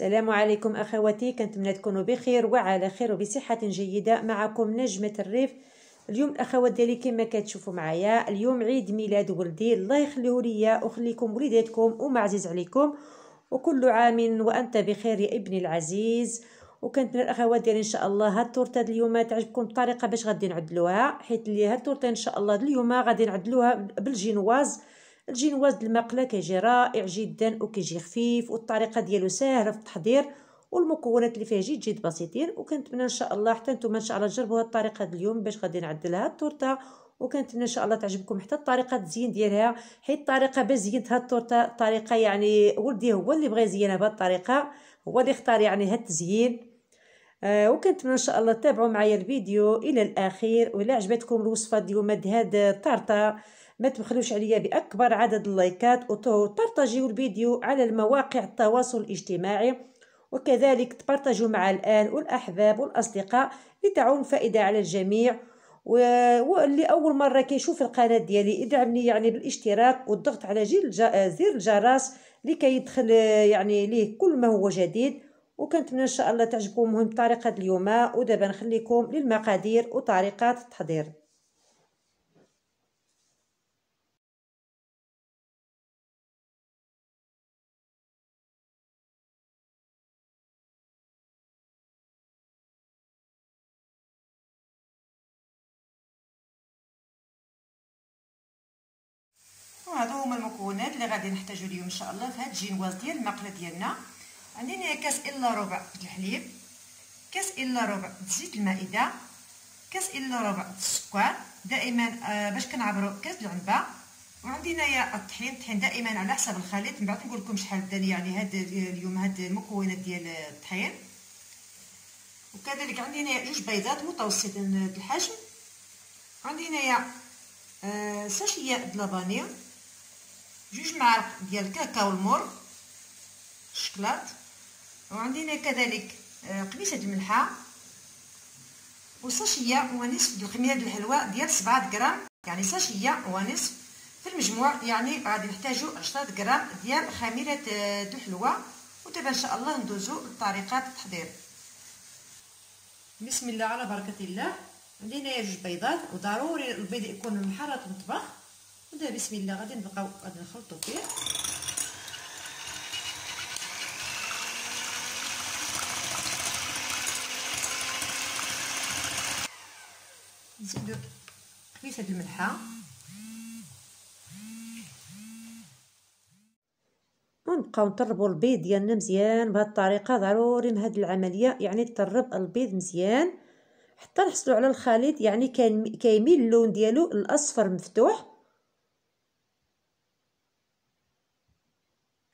السلام عليكم أخواتي كنتمنى تكونوا بخير وعلى خير وبصحة جيدة معكم نجمة الريف اليوم الأخوات ديالي كما كتشوفوا معايا اليوم عيد ميلاد ولدي الله يخليه ليا وخليكم وليداتكم وما عزيز عليكم وكل عام وأنت بخير يا ابني العزيز وكنتمنى الاخوات ديالي ان شاء الله هاد التورته اليوم تعجبكم الطريقه باش غادي نعدلوها حيت لي هاد التورته ان شاء الله اليوم غادي نعدلوها بالجينواز الجينواز المقله كيجي رائع جدا وكيجي خفيف والطريقه ديالو ساهله في التحضير والمكونات اللي فيه جد جد بسيطين وكنتمنى ان شاء الله حتى نتوما ان شاء الله تجربوا هذه الطريقه اليوم باش غادي نعدلها التورته وكنتمنى ان شاء الله تعجبكم حتى الطريقه التزيين ديالها حيت الطريقه باش زينت هاد التورته طريقه يعني ولدي هو اللي بغى يزينها بهاد الطريقه هو اللي اختار يعني هاد التزيين آه وكنتمنى ان شاء الله تتابعوا معايا الفيديو الى الاخير ولا عجبتكم الوصفه ديال هاد الطارطه ما تبخلوش عليا باكبر عدد اللايكات وتبارطاجيو الفيديو على المواقع التواصل الاجتماعي وكذلك تبارطاجيو مع الآن والأحباب والأصدقاء لتعون فائدة على الجميع واللي أول مرة كيشوف القناة ديالي ادعمني يعني بالاشتراك والضغط على زر الجرس لكي يدخل يعني ليه كل ما هو جديد وكنتمنى إن شاء الله تعجبكم مهم طريقة اليوم ودابا نخليكم للمقادير وطريقات التحضير هادو هما المكونات اللي غادي نحتاجو اليوم ان شاء الله في هاد الجينواز ديال المقله ديالنا عندي هنايا كاس الا ربع الحليب كاس الا ربع زيت المائده كاس الا ربع السكر دائما آه، باش كنعبروا كاس العنبه وعندي هنايا الطحين الطحين دائما على حسب الخليط من بعد نقول لكم شحال بدا لي يعني هاد اليوم هاد المكونات ديال الطحين وكذلك عندي هنايا جوج بيضات متوسط الحجم عندي هنايا آه، ساشيه د لافانيل جوج معالق ديال الكاكاو المر الشكلاط وعندنا كذلك آه، قميشه الملحه وصاشيه ونصف ديال الخميره ديال الحلوى ديال 7 غرام يعني صاشيه ونصف في المجموع يعني غادي نحتاجو 10 غرام ديال خميره الحلوى آه، ودابا ان شاء الله ندوزو لطريقه التحضير بسم الله على بركه الله عندنا جوج بيضات وضروري البيض يكون محرر في المطبخ ده بسم الله غادي نبقاو غادي نخلطو فيه نزيدو خميسة الملحة ونبقاو نطربو البيض ديالنا مزيان بهاد الطريقة ضروري هاد العملية يعني تطرب البيض مزيان حتى نحصلو على الخليط يعني كيميل اللون ديالو الاصفر مفتوح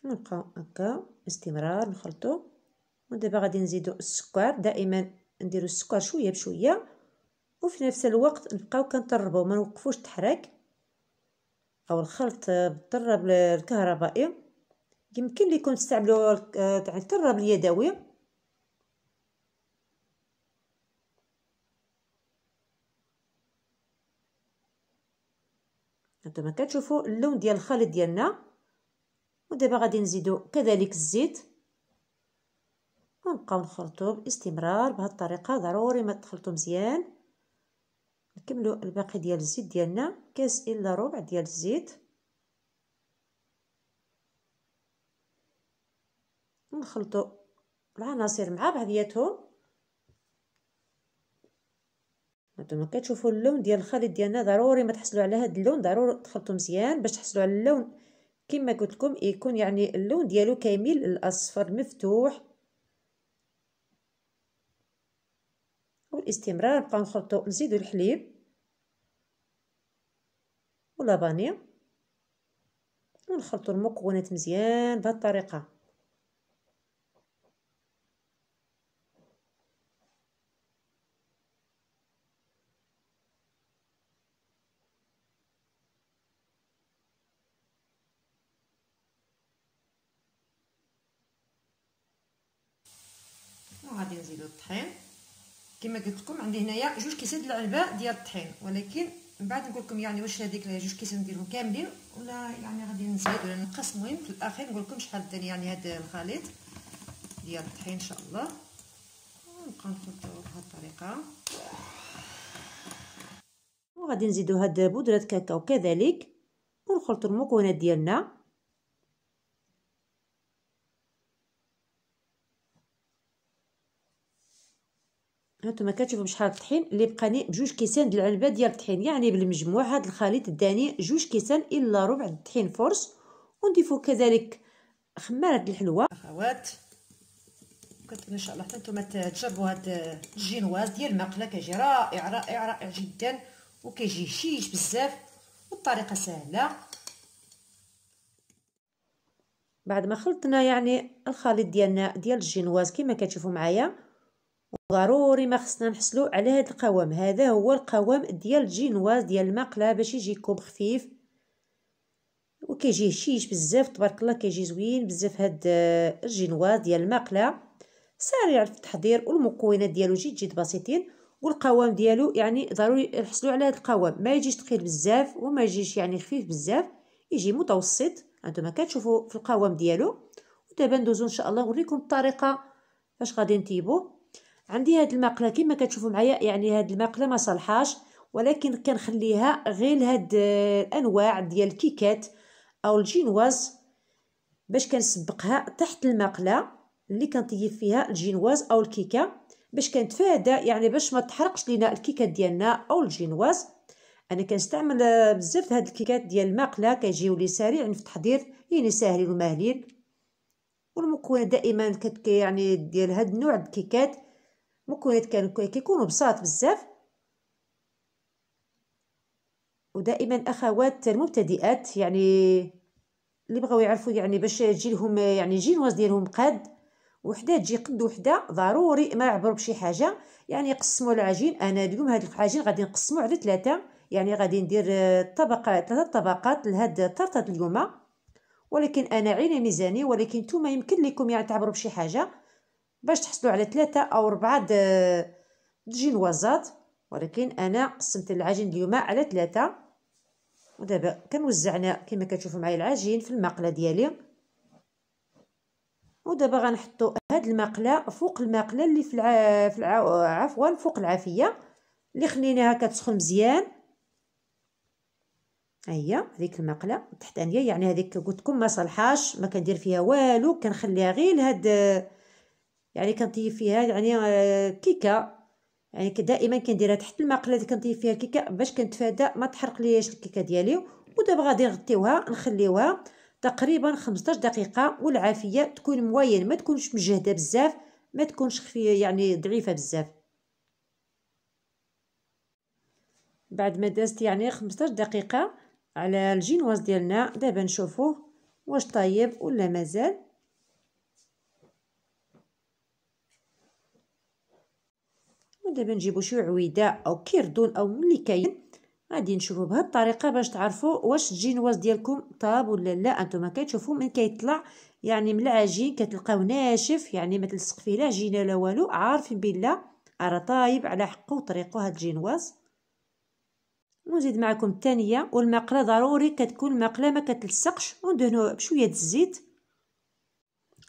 نبقاو هكا باستمرار نخلطو ودابا غادي نزيدو السكر دائما نديرو السكر شويه بشويه وفي نفس الوقت نبقاو كنطربو ما نوقفوش تحرك او الخلط بالطراب الكهربائي يمكن تستعملو تاع آه، يعني الطراب اليدوي انتما كتشوفوا اللون ديال الخليط ديالنا ودابا غادي نزيدو كذلك الزيت ونبقاو نخلطو باستمرار بهاد الطريقه ضروري ما تخلطو مزيان نكملو الباقي ديال الزيت ديالنا كاس الا ربع ديال الزيت نخلطو العناصر مع بعضياتهم هانتوما كتشوفوا اللون ديال الخليط ديالنا ضروري ما تحصلوا على هاد اللون ضروري تخلطوا مزيان باش تحصلوا على اللون كما قلت لكم يكون يعني اللون ديالو كيميل الاصفر مفتوح والاستمرار نبقاو نخلطو نزيدو الحليب واللبانيه ونخلطو المكونات مزيان بهاد الطريقه وغادي نزيدو الطحين كما قلت لكم عندي هنايا جوج كيسات العلبه ديال الطحين ولكن من بعد نقول لكم يعني واش هذيك جوج كيسات نديرهم كاملين ولا يعني غادي نزيد ولا نقص المهم في الاخير نقول لكم شحال داني يعني هذا الخليط ديال الطحين ان شاء الله ونبقى نخلطو بهذه الطريقه وغادي نزيدو هاد بودره كاكاو كذلك ونخلطو المكونات ديالنا نتوما كتشوفوا بشحال الطحين اللي بقاني بجوج كيسان ديال العلبه ديال الطحين يعني بالمجموع هذا الخليط داني جوج كيسان الا ربع الطحين فرش ونضيفوا كذلك خماره الحلوه اخوات كنتمنى ان شاء الله حتى نتوما تجربوا هاد الجينواز ديال المقله كيجي رائع رائع رائع جدا وكيجي شيش بزاف والطريقه سهله بعد ما خلطنا يعني الخليط ديالنا ديال الجينواز كما كتشوفوا معايا وضروري ما خصنا نحصلو على هذا القوام هذا هو القوام ديال الجينواز ديال المقله باش يجيكم خفيف وكيجي هشيش بزاف تبارك الله كيجي زوين بزاف هاد آه، الجينواز ديال المقله سريع في التحضير والمكونات ديالو جد جد بسيطين والقوام ديالو يعني ضروري نحصلو على هاد القوام ما يجيش ثقيل بزاف وما يجيش يعني خفيف بزاف يجي متوسط انتما كتشوفوا في القوام ديالو ودابا ندوزو ان شاء الله نوريكم الطريقه باش غادي نطيبوه عندي هاد المقله كما كتشوفوا معايا يعني هاد المقله ما صالحاش ولكن كنخليها غير هاد آه، الانواع ديال الكيكات او الجينواز باش كنسبقها تحت المقله اللي كنطيب فيها الجينواز او الكيكه باش كنتفادى يعني باش ما تحرقش لينا الكيكات ديالنا او الجينواز انا كنستعمل آه، بزاف هاد الكيكات ديال المقله كيجيو لي سريعين في التحضير يعني ساهلين وماهلين والمكونه دائما كت يعني ديال هاد النوع الكيكات كانوا كيكونوا بساط بزاف ودائما اخوات المبتدئات يعني اللي بغاو يعرفوا يعني باش تجي لهم يعني جينواز ديالهم قاد وحده تجي قد وحده ضروري ما يعبروا بشي حاجه يعني يقسموا العجين انا اليوم هاد العجين غادي نقسمو على ثلاثه يعني غادي ندير طبقه ثلاثه طبقات لهاد الطرطه اليوم ولكن انا عيني ميزاني ولكن نتوما يمكن لكم يعني تعبروا بشي حاجه باش تحصلوا على ثلاثة أو ربعة جينوازات ولكن أنا قسمت العجين اليوم على ثلاثة ودابا كنوزعنا كما كتشوفوا معايا العجين في المقلة ديالي ودابا غنحطوا هاد المقله فوق المقله اللي في الع... في الع... عفوا فوق العافيه اللي خليناها كتسخن مزيان ها هي هذيك المقله التحتانيه يعني هذيك قلت لكم ما صالحاش ما كندير فيها والو كنخليها غير لهاد يعني كنطيب فيها يعني آه، كيكه يعني دائما كنديرها تحت المقله اللي كنطيب فيها الكيكه باش كنتفادى ما تحرق ليش الكيكه ديالي ودابا غادي نغطيوها نخليوها تقريبا 15 دقيقه والعافيه تكون موين ما تكونش مجهده بزاف ما تكونش خفيه يعني ضعيفه بزاف بعد ما دازت يعني 15 دقيقه على الجينواز ديالنا دابا نشوفوه واش طايب ولا مازال ودابا نجيبو شي عويدة او كيردون او ملي كاين غادي نشوفو بهاد الطريقه باش تعرفوا واش الجينواز ديالكم طاب ولا لا انتما كتشوفوا من كيطلع يعني من العجين كتلقاو ناشف يعني ما تلصق فيه لا عجينه لا والو عارفين بلا راه طايب على حقه وطريقه هاد الجينواز ونزيد معكم الثانيه والمقله ضروري كتكون المقله ما كتلصقش وندهنوها بشويه الزيت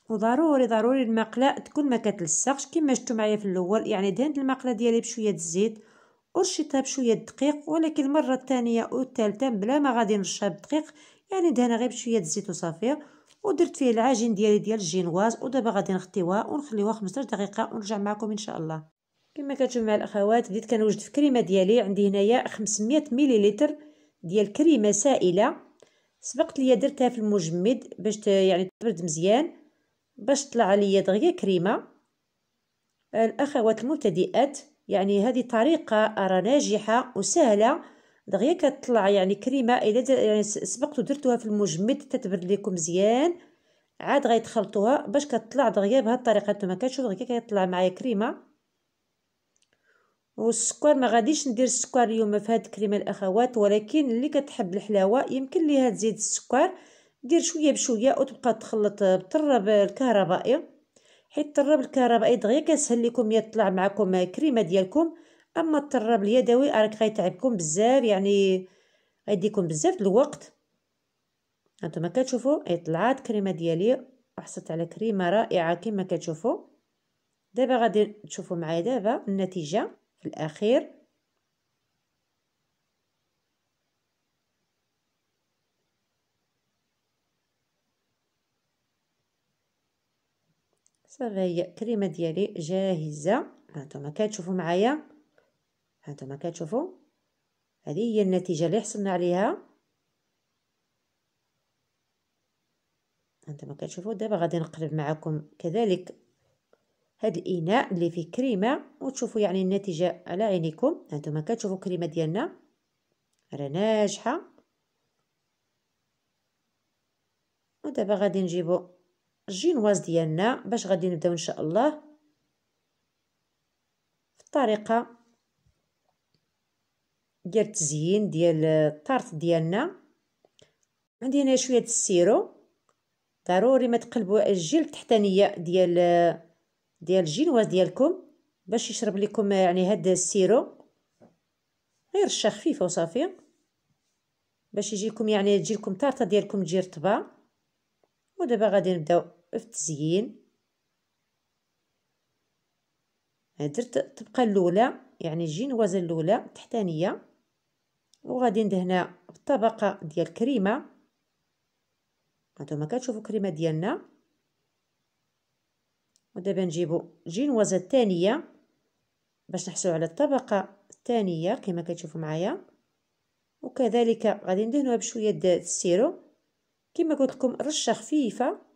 وضروري ضروري المقله تكون ما كتلصقش كما شفتوا معايا في الاول يعني دهنت المقله ديالي بشويه الزيت ورشيتها بشويه الدقيق ولكن المره الثانيه والثالثه بلا ما غادي نرشها بالدقيق يعني دهنا غير بشويه الزيت وصافي ودرت فيه العجين ديالي ديال الجينواز ودابا غادي نغطيوها ونخليوها 15 دقيقه ونرجع معكم ان شاء الله كما كتشوفوا مع الاخوات بديت كنوجد في الكريمه ديالي عندي هنايا 500 مليلتر ديال كريمه سائله سبقت ليا درتها في المجمد باش يعني تبرد مزيان باش طلع عليا دغيا كريمه الاخوات المبتدئات يعني هذه طريقه ارى ناجحه وسهله دغيا كتطلع يعني كريمه الا يعني سبقتو درتوها في المجمد تتبرد لكم مزيان عاد غيتخلطوها باش كتطلع دغيا بهاد الطريقه نتوما كتشوفوا دغيا كيطلع معايا كريمه والسكر ما غاديش ندير السكر اليوم في هاد الكريمه الاخوات ولكن اللي كتحب الحلاوه يمكن ليها تزيد السكر دير شويه بشويه وتبقى تخلط بالطراب الكهربائي حيت الطراب الكهربائي دغيا كيسهل لكم يطلع معكم كريمه ديالكم اما الطراب اليدوي راك غيتعبكم بزاف يعني غيديكم بزاف الوقت هانتوما كتشوفوا اي طلعات كريمه ديالي وحصلت على كريمه رائعه كما كتشوفوا دابا غادي تشوفوا معايا دابا النتيجه في الاخير صافي هي الكريمه ديالي جاهزه هانتوما كتشوفوا معايا هانتوما كتشوفوا هذه هي النتيجه اللي حصلنا عليها هانتوما كتشوفوا دابا غادي نقلب معكم كذلك هاد الاناء اللي فيه كريمه وتشوفوا يعني النتيجه على عينيكم هانتوما كتشوفوا الكريمه ديالنا راه ناجحه ودابا غادي نجيبو الجينواز ديالنا باش غادي نبداو ان شاء الله في الطريقه ديال التزيين ديال الطارت ديالنا عندي هنا شويه السيرو ضروري ما تقلبوا الجيل التحتانيه ديال ديال الجينواز ديالكم باش يشرب لكم يعني هاد السيرو غير رشه خفيفه وصافي باش يجيكم يعني تجيلكم طارطه ديالكم تجي رطبه ودابا غادي نبداو في التزيين درت الطبقه الاولى يعني الجينوازه الاولى التحتانيه وغادي ندهنا بالطبقه ديال الكريمه هانتوما كتشوفوا الكريمه ديالنا ودابا نجيبوا الجينوازه الثانيه باش نحصلوا على الطبقه الثانيه كما كتشوفوا معايا وكذلك غادي ندهنوها بشويه د السيرو كما قلت لكم رشه خفيفه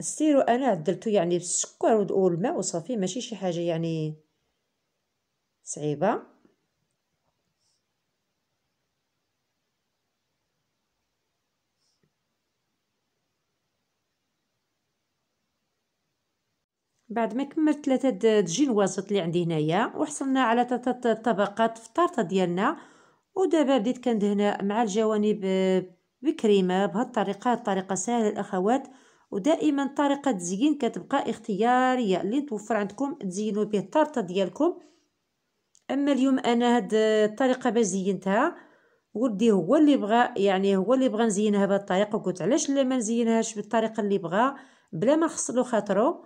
السيرو انا عدلته يعني بالسكر والماء وصافي ماشي شي حاجه يعني صعيبه بعد ما كملت ثلاثه الجينوازات اللي عندي هنايا وحصلنا على ثلاثه طبقات في الطارطه ديالنا ودابا بديت كندهن مع الجوانب آه، بكريمه بهالطريقه الطريقه سهله الاخوات ودائما طريقه التزيين كتبقى اختياريه اللي توفر عندكم تزينوا به الطارطه ديالكم اما اليوم انا هاد الطريقه باش زينتها ولدي هو اللي بغى يعني هو اللي بغى نزينها بهاد الطريقه وقلت علاش لا ما نزينهاش بالطريقه اللي بغى بلا ما نخسلو خاطرو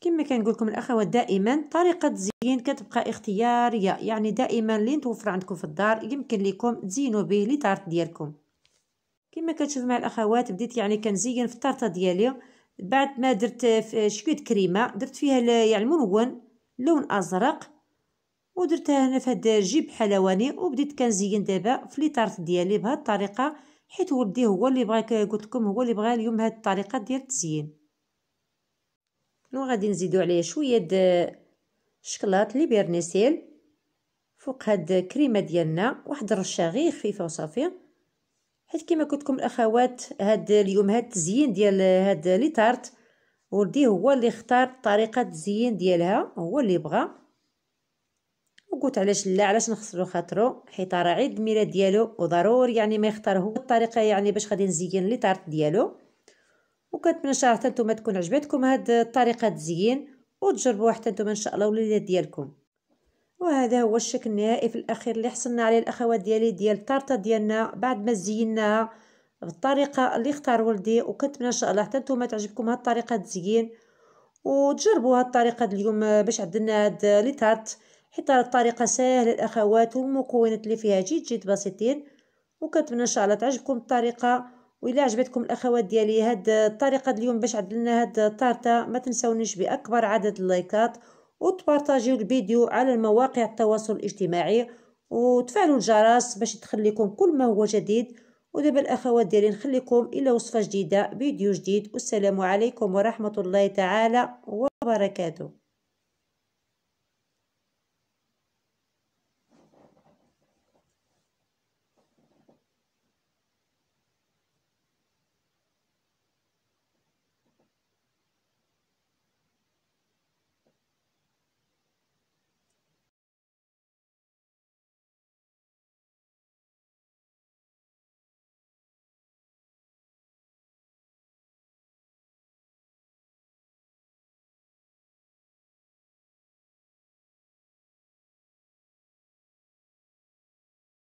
كما كنقول لكم الاخوات دائما طريقه التزيين كتبقى اختياريه يعني دائما اللي توفر عندكم في الدار يمكن لكم تزينوا به لي طارت ديالكم كما كتشوف مع الاخوات بديت يعني كنزين في الطرطه ديالي بعد ما درت شويه كريمه درت فيها يعني الملون لون ازرق ودرتها هنا في هاد الجيب حلواني وبديت كنزين دابا في لي طارت ديالي بهاد الطريقه حيت ولدي هو اللي بغى قلت لكم هو اللي بغى اليوم هاد الطريقه ديال التزيين وغادي نزيدو عليه شويه د شكلاط لي بيرنيسيل فوق هاد الكريمه ديالنا واحد الرشه غير خفيفه وصافي حيت كما قلت لكم الاخوات هاد اليوم هاد التزيين ديال هاد لي تارت ولدي هو اللي اختار طريقه التزيين ديالها هو اللي بغى وقلت علاش لا علاش نخسرو خاطرو حيت راه عيد الميلاد ديالو وضروري يعني ما يختار هو الطريقه يعني باش غادي نزين لي طارت ديالو وكنتمنى ان شاء الله حتى نتوما تكون عجبتكم هاد الطريقه التزيين وتجربوها حتى نتوما ان شاء الله وليدات ديالكم وهذا هو الشكل النهائي في الاخير اللي حصلنا عليه الاخوات ديالي ديال الطارطه ديالنا بعد ما زيناها بالطريقه اللي اختار ولدي وكنتمنى ان شاء الله حتى نتوما تعجبكم هاد الطريقه التزيين وتجربوا هاد الطريقه اليوم باش عدلنا هاد لي تارت حيت الطريقه ساهله الاخوات والمكونات اللي فيها جد جد بسيطين وكنتمنى ان شاء الله تعجبكم الطريقه والا عجبتكم الاخوات ديالي هاد الطريقه اليوم باش عدلنا هاد الطارطه ما تنساونيش باكبر عدد اللايكات وتبارطاجيو الفيديو على المواقع التواصل الاجتماعي وتفعلوا الجرس باش تخليكم كل ما هو جديد ودابا الاخوات ديالي نخليكم الى وصفه جديده فيديو جديد والسلام عليكم ورحمه الله تعالى وبركاته